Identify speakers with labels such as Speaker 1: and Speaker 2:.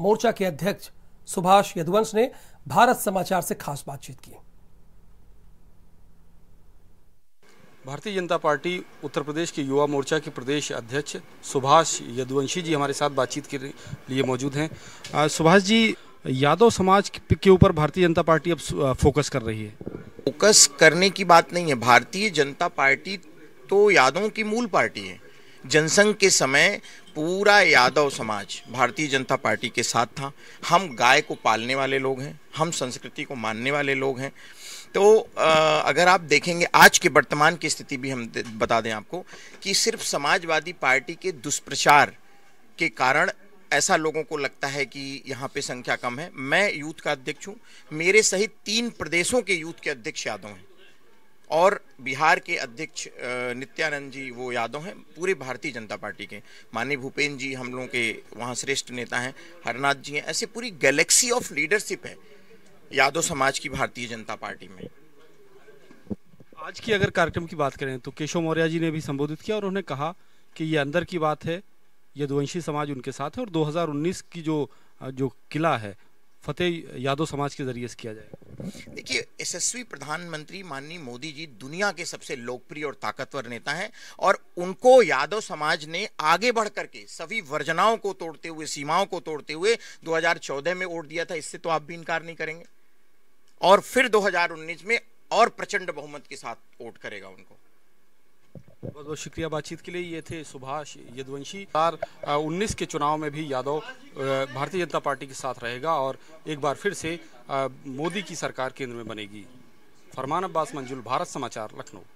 Speaker 1: मोर्चा के अध्यक्ष सुभाष यदुवंश ने भारत समाचार से खास बातचीत की भारतीय जनता पार्टी उत्तर प्रदेश के युवा मोर्चा के प्रदेश अध्यक्ष सुभाष यदुवंशी जी हमारे साथ बातचीत के लिए मौजूद
Speaker 2: हैं सुभाष जी यादव समाज के ऊपर भारतीय जनता पार्टी अब फोकस कर रही है फोकस करने की बात नहीं है भारतीय जनता पार्टी तो यादवों की मूल पार्टी है जनसंघ के समय पूरा यादव समाज भारतीय जनता पार्टी के साथ था हम गाय को पालने वाले लोग हैं हम संस्कृति को मानने वाले लोग हैं तो अगर आप देखेंगे आज के वर्तमान की स्थिति भी हम बता दें आपको कि सिर्फ समाजवादी पार्टी के दुष्प्रचार के कारण ऐसा लोगों को लगता है कि यहाँ पे संख्या कम है मैं यूथ का अध्यक्ष हूँ मेरे सहित तीन प्रदेशों के यूथ के अध्यक्ष यादव हैं और बिहार के अध्यक्ष नित्यानंद जी वो यादव हैं पूरे भारतीय जनता पार्टी के माननीय भूपेन जी हम लोगों के वहाँ श्रेष्ठ नेता हैं हरनाथ जी हैं ऐसे पूरी गैलेक्सी ऑफ लीडरशिप है यादव समाज की भारतीय जनता पार्टी में
Speaker 1: आज की अगर कार्यक्रम की बात करें तो केशव मौर्य जी ने भी संबोधित किया और उन्होंने कहा कि ये अंदर की बात है यदुवंशी समाज उनके साथ है और 2019 की जो जो किला है फतेह यादव समाज के जरिए किया जाए
Speaker 2: देखिए यशस्वी प्रधानमंत्री माननीय मोदी जी दुनिया के सबसे लोकप्रिय और ताकतवर नेता हैं और उनको यादव समाज ने आगे बढ़ करके सभी वर्जनाओं को तोड़ते हुए सीमाओं को तोड़ते हुए 2014 में वोट दिया था इससे तो आप भी इनकार नहीं करेंगे और फिर 2019 में और प्रचंड बहुमत के साथ वोट करेगा उनको
Speaker 1: बहुत बहुत शुक्रिया बातचीत के लिए ये थे सुभाष यदवंशी हजार उन्नीस के चुनाव में भी यादव भारतीय जनता पार्टी के साथ रहेगा और एक बार फिर से मोदी की सरकार केंद्र में बनेगी फरमान अब्बास मंजुल भारत समाचार लखनऊ